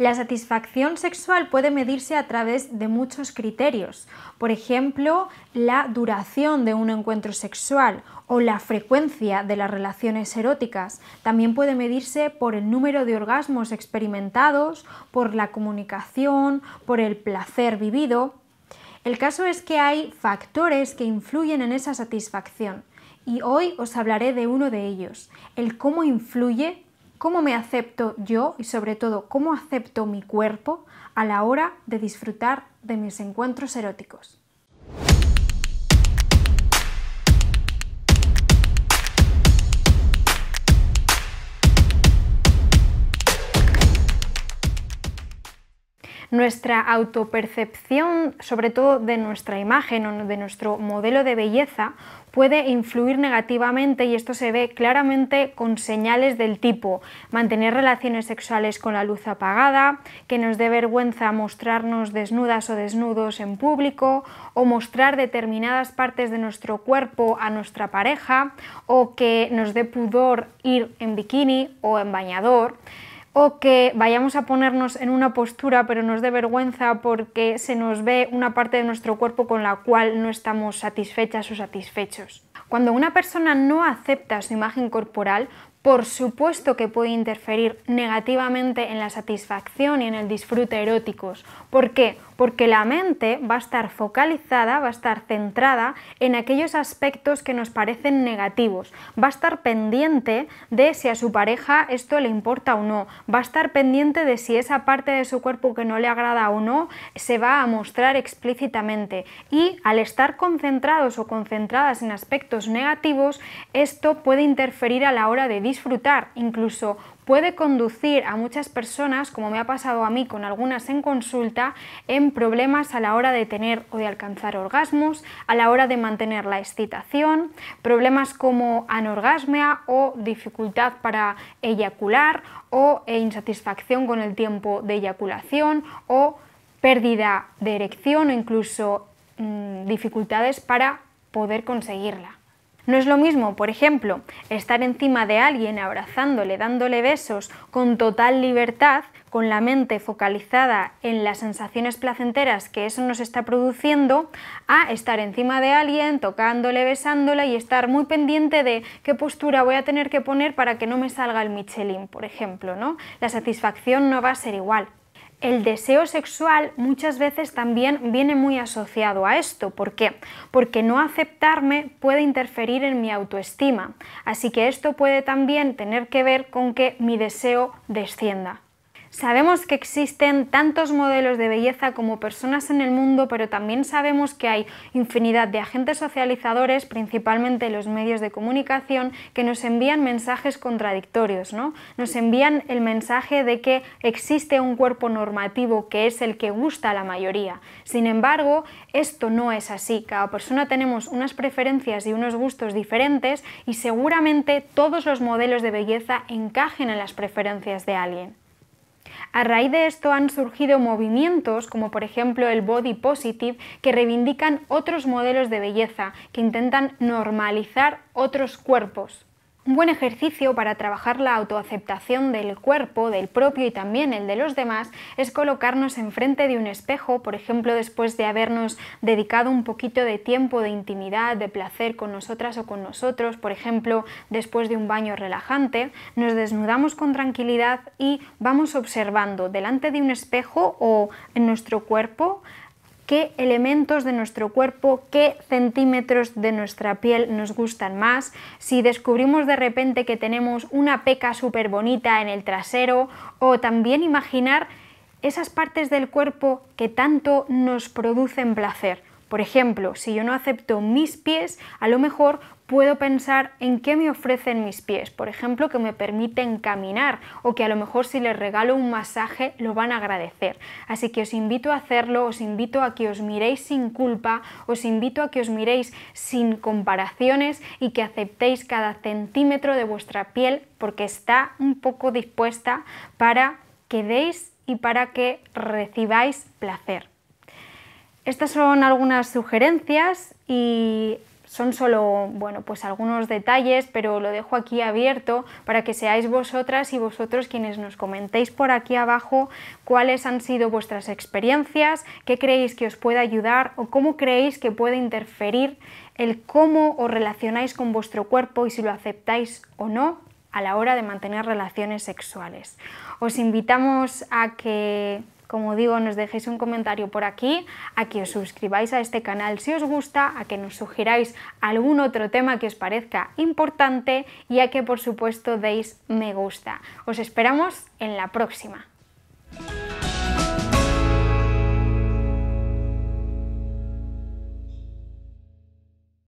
La satisfacción sexual puede medirse a través de muchos criterios, por ejemplo, la duración de un encuentro sexual o la frecuencia de las relaciones eróticas. También puede medirse por el número de orgasmos experimentados, por la comunicación, por el placer vivido. El caso es que hay factores que influyen en esa satisfacción y hoy os hablaré de uno de ellos, el cómo influye cómo me acepto yo y sobre todo cómo acepto mi cuerpo a la hora de disfrutar de mis encuentros eróticos. Nuestra autopercepción, sobre todo de nuestra imagen o de nuestro modelo de belleza, puede influir negativamente y esto se ve claramente con señales del tipo mantener relaciones sexuales con la luz apagada, que nos dé vergüenza mostrarnos desnudas o desnudos en público, o mostrar determinadas partes de nuestro cuerpo a nuestra pareja, o que nos dé pudor ir en bikini o en bañador o que vayamos a ponernos en una postura pero nos dé vergüenza porque se nos ve una parte de nuestro cuerpo con la cual no estamos satisfechas o satisfechos. Cuando una persona no acepta su imagen corporal por supuesto que puede interferir negativamente en la satisfacción y en el disfrute eróticos. ¿Por qué? Porque la mente va a estar focalizada, va a estar centrada en aquellos aspectos que nos parecen negativos. Va a estar pendiente de si a su pareja esto le importa o no. Va a estar pendiente de si esa parte de su cuerpo que no le agrada o no se va a mostrar explícitamente. Y al estar concentrados o concentradas en aspectos negativos, esto puede interferir a la hora de disfrutar, incluso puede conducir a muchas personas, como me ha pasado a mí con algunas en consulta, en problemas a la hora de tener o de alcanzar orgasmos, a la hora de mantener la excitación, problemas como anorgasmia o dificultad para eyacular o e insatisfacción con el tiempo de eyaculación o pérdida de erección o incluso mm, dificultades para poder conseguirla. No es lo mismo, por ejemplo, estar encima de alguien abrazándole, dándole besos con total libertad, con la mente focalizada en las sensaciones placenteras que eso nos está produciendo, a estar encima de alguien, tocándole, besándola y estar muy pendiente de qué postura voy a tener que poner para que no me salga el Michelin, por ejemplo. ¿no? La satisfacción no va a ser igual el deseo sexual muchas veces también viene muy asociado a esto. ¿Por qué? Porque no aceptarme puede interferir en mi autoestima. Así que esto puede también tener que ver con que mi deseo descienda. Sabemos que existen tantos modelos de belleza como personas en el mundo, pero también sabemos que hay infinidad de agentes socializadores, principalmente los medios de comunicación, que nos envían mensajes contradictorios, ¿no? Nos envían el mensaje de que existe un cuerpo normativo que es el que gusta a la mayoría. Sin embargo, esto no es así. Cada persona tenemos unas preferencias y unos gustos diferentes y seguramente todos los modelos de belleza encajen en las preferencias de alguien. A raíz de esto han surgido movimientos como por ejemplo el body positive que reivindican otros modelos de belleza, que intentan normalizar otros cuerpos. Un buen ejercicio para trabajar la autoaceptación del cuerpo, del propio y también el de los demás, es colocarnos enfrente de un espejo, por ejemplo, después de habernos dedicado un poquito de tiempo de intimidad, de placer con nosotras o con nosotros, por ejemplo, después de un baño relajante, nos desnudamos con tranquilidad y vamos observando delante de un espejo o en nuestro cuerpo qué elementos de nuestro cuerpo, qué centímetros de nuestra piel nos gustan más, si descubrimos de repente que tenemos una peca súper bonita en el trasero o también imaginar esas partes del cuerpo que tanto nos producen placer. Por ejemplo, si yo no acepto mis pies, a lo mejor puedo pensar en qué me ofrecen mis pies, por ejemplo, que me permiten caminar o que a lo mejor si les regalo un masaje lo van a agradecer. Así que os invito a hacerlo, os invito a que os miréis sin culpa, os invito a que os miréis sin comparaciones y que aceptéis cada centímetro de vuestra piel porque está un poco dispuesta para que deis y para que recibáis placer. Estas son algunas sugerencias y son solo, bueno, pues algunos detalles, pero lo dejo aquí abierto para que seáis vosotras y vosotros quienes nos comentéis por aquí abajo cuáles han sido vuestras experiencias, qué creéis que os puede ayudar o cómo creéis que puede interferir el cómo os relacionáis con vuestro cuerpo y si lo aceptáis o no a la hora de mantener relaciones sexuales. Os invitamos a que como digo, nos dejéis un comentario por aquí, a que os suscribáis a este canal si os gusta, a que nos sugiráis algún otro tema que os parezca importante y a que por supuesto deis me gusta. Os esperamos en la próxima.